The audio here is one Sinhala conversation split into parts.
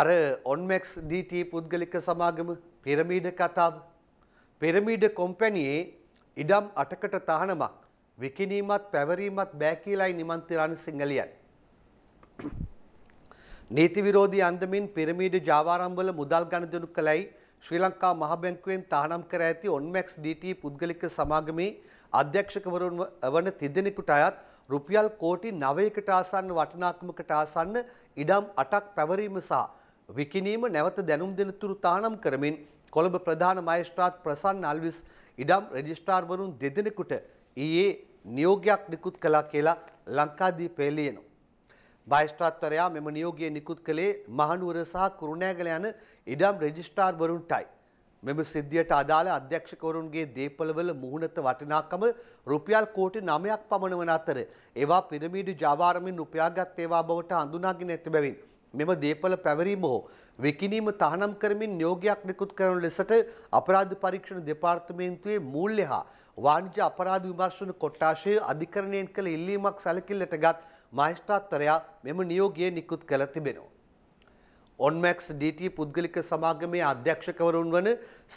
අර ඔන්මැක්ස් DT පුද්ගලික සමාගම පිරමීඩ කතාව පිරමීඩ කොම්පැනියේ ඉඩම් අටකට තහනමක් විකිනීමත් පැවරීමත් බෑ කියලායි නිමන්තිරණ සිංහලියන්. නීති විරෝධී අන්දමින් පිරමීඩ ජාවාරම්වල මුදල් ගණදනු කළයි ශ්‍රී ලංකා මහබැංකුවෙන් තහනම් කර ඇති ඔන්මැක්ස් DT පුද්ගලික සමාගමේ අධ්‍යක්ෂකවරුන් වන තිදෙනෙකුට අයත් රුපියල් කෝටි නවයකට ආසන්න වටිනාකමකට ආසන්න ඉඩම් අටක් පැවරීම සහ විකිනීම නැවත දැනුම් දෙනතුරු තානම් කරමින් කොළඹ ප්‍රධාන මයිස්ට්‍රාත් ප්‍රසන්න අල්විස් ඉඩම් රෙජිස්ට්‍රාර්වරුන් දෙදෙනෙකුට ඊයේ නියෝගයක් නිකුත් කළා කියලා ලංකාදීපේ ලියනවා. මයිස්ට්‍රාත්වරයා මෙම නියෝගය නිකුත් කළේ මහනුවර සහ කුරුණෑගල යන ඉඩම් රෙජිස්ට්‍රාර්වරුන්ටයි. මෙම සිද්ධියට අදාළ අධ්‍යක්ෂකවරුන්ගේ දේපළවල මුහුණත වටිනාකම රුපියල් කෝටි 9ක් පමණ වන අතර ඒවා පිරමීඩු ජාවාරමින් උපයාගත් ඒවා බවට හඳුනාගෙන ඇති බැවින් මෙම දේපල පැවරීම හෝ විකිණීම තහනම් කරමින් නියෝගයක් නිකුත් කරන ලෙසට අපරාධ පරීක්ෂණ දෙපාර්තමේන්තුවේ මූල්‍ය හා වාණිජ්‍ය අපරාධ විමර්ශන කොට්ටාශය අධිකරණයෙන් කළ ඉල්ලීමක් සැලකිල්ලටගත් මහේස්ත්‍රාත්වරයා මෙම නියෝගය නිකුත් කළ තිබෙනවා. ඔන්මැක්ස් DT පුද්ගලික සමාගමේ අධ්‍යක්ෂකවරුන් වන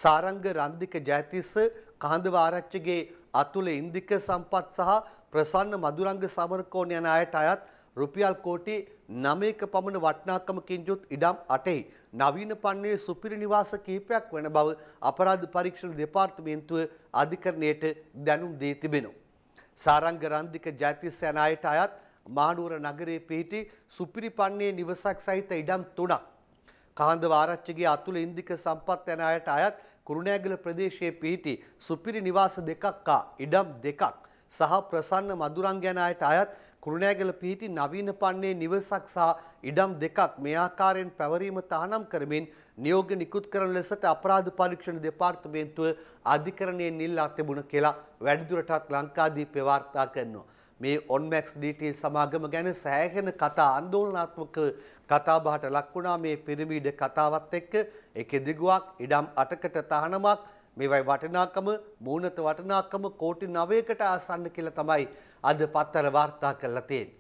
සාරංග රන්දික ජයතිස්ස කහඳව ආරච්චිගේ අතුල ඉන්දික සම්පත් සහ ප්‍රසන්න මදුරංග සමරකෝණ යන අයට අයත් රුපියල් කෝටි 9ක පමණ වටිනාකමකින් යුත් ඉඩම් 8යි නවීන පන්නේ සුපිරි නිවාස කිහිපයක් වන බව අපරාධ පරීක්ෂණ දෙපාර්තමේන්තුව අධිකරණයට දැනුම් දී තිබෙනවා. සාරංග රන්දික ජාතිසේනායට අයත් මහනුවර නගරයේ පිහිටි සුපිරි පන්නේ නිවසක් සහිත ඉඩම් තුනක්. කාන්දව ආරච්චිගේ අතුල ඉන්දික සම්පත් යන අයට අයත් කුරුණෑගල ප්‍රදේශයේ පිහිටි සුපිරි නිවාස දෙකක් හා ඉඩම් දෙකක් සහ ප්‍රසන්න මදුරන් ගැන අයට අයත් කුරුණෑගල පිහිටි නවීන පන්නේ නිවසක් සහ ඉඩම් දෙකක් මේ ආකාරයෙන් පැවරීම තහනම් කරමින් නියෝග නිකුත් කරන ලෙසට අපරාධ පරීක්ෂණ දෙපාර්තමේන්තුව අධිකරණයෙන් ඉල්ලා තිබුණ කියලා වැඩිදුරටත් ලංකාදීපේ වාර්තා කරනවා. මේ ඔන්මැක්ස් DT සමාගම ගැන සෑහෙන කතා ආందోලනාත්මක කතාබහට ලක් වුණා මේ පිරමීඩ කතාවත් එක්ක ඒකේ දිගුවක් ඉඩම් අටකට තහනමක් මේවයි වටිනාකම මූනත වටිනාකම කෝටි 9කට ආසන්න කියලා තමයි අද පත්තර වාර්තා කරලා තියෙන්නේ.